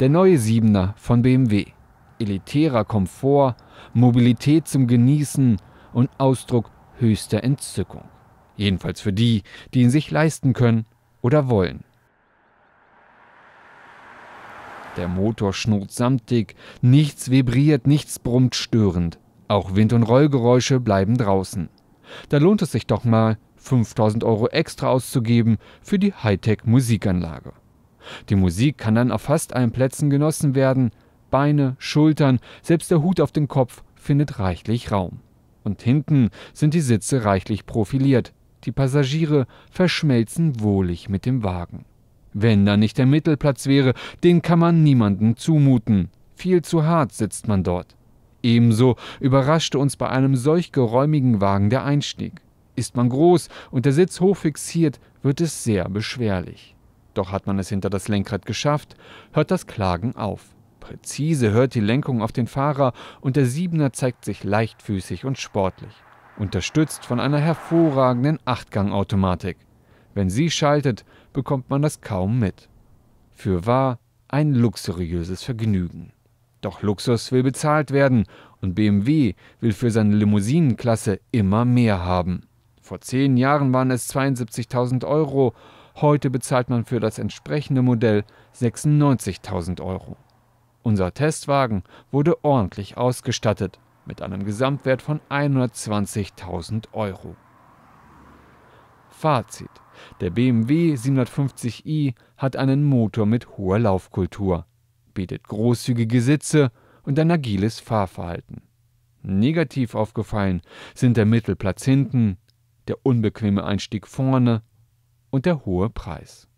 Der neue Siebener von BMW. Elitärer Komfort, Mobilität zum Genießen und Ausdruck höchster Entzückung. Jedenfalls für die, die ihn sich leisten können oder wollen. Der Motor schnurrt samtig, nichts vibriert, nichts brummt störend. Auch Wind- und Rollgeräusche bleiben draußen. Da lohnt es sich doch mal, 5000 Euro extra auszugeben für die Hightech-Musikanlage. Die Musik kann dann auf fast allen Plätzen genossen werden. Beine, Schultern, selbst der Hut auf dem Kopf findet reichlich Raum. Und hinten sind die Sitze reichlich profiliert. Die Passagiere verschmelzen wohlig mit dem Wagen. Wenn da nicht der Mittelplatz wäre, den kann man niemandem zumuten. Viel zu hart sitzt man dort. Ebenso überraschte uns bei einem solch geräumigen Wagen der Einstieg. Ist man groß und der Sitz hoch fixiert, wird es sehr beschwerlich. Doch hat man es hinter das Lenkrad geschafft, hört das Klagen auf. Präzise hört die Lenkung auf den Fahrer und der Siebener zeigt sich leichtfüßig und sportlich. Unterstützt von einer hervorragenden Achtgang-Automatik. Wenn sie schaltet, bekommt man das kaum mit. Für wahr ein luxuriöses Vergnügen. Doch Luxus will bezahlt werden und BMW will für seine Limousinenklasse immer mehr haben. Vor zehn Jahren waren es 72.000 Euro Heute bezahlt man für das entsprechende Modell 96.000 Euro. Unser Testwagen wurde ordentlich ausgestattet mit einem Gesamtwert von 120.000 Euro. Fazit. Der BMW 750i hat einen Motor mit hoher Laufkultur, bietet großzügige Sitze und ein agiles Fahrverhalten. Negativ aufgefallen sind der Mittelplatz hinten, der unbequeme Einstieg vorne und der hohe Preis.